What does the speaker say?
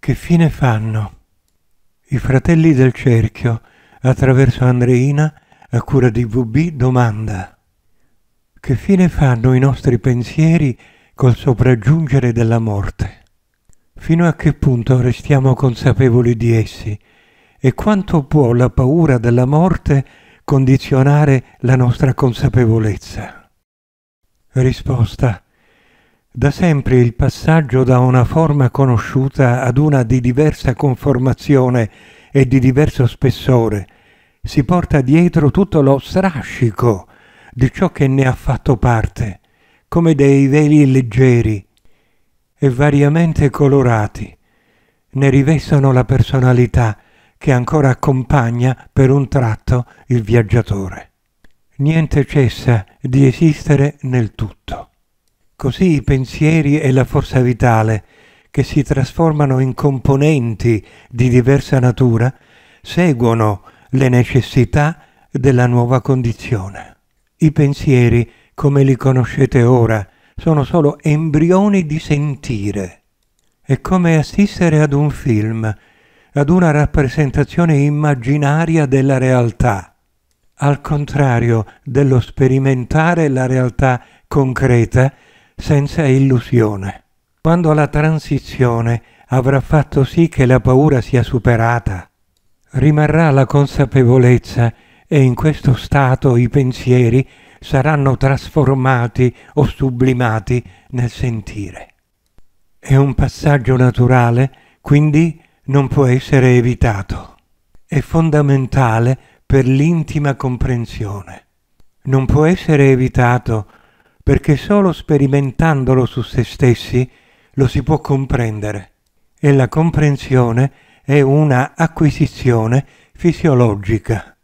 che fine fanno? I fratelli del cerchio, attraverso Andreina, a cura di VB, domanda Che fine fanno i nostri pensieri col sopraggiungere della morte? Fino a che punto restiamo consapevoli di essi? E quanto può la paura della morte condizionare la nostra consapevolezza? Risposta da sempre il passaggio da una forma conosciuta ad una di diversa conformazione e di diverso spessore si porta dietro tutto lo strascico di ciò che ne ha fatto parte, come dei veli leggeri e variamente colorati. Ne rivestono la personalità che ancora accompagna per un tratto il viaggiatore. Niente cessa di esistere nel tutto. Così i pensieri e la forza vitale, che si trasformano in componenti di diversa natura, seguono le necessità della nuova condizione. I pensieri, come li conoscete ora, sono solo embrioni di sentire. È come assistere ad un film, ad una rappresentazione immaginaria della realtà, al contrario dello sperimentare la realtà concreta senza illusione. Quando la transizione avrà fatto sì che la paura sia superata, rimarrà la consapevolezza e in questo stato i pensieri saranno trasformati o sublimati nel sentire. È un passaggio naturale, quindi non può essere evitato. È fondamentale per l'intima comprensione. Non può essere evitato perché solo sperimentandolo su se stessi lo si può comprendere e la comprensione è una acquisizione fisiologica.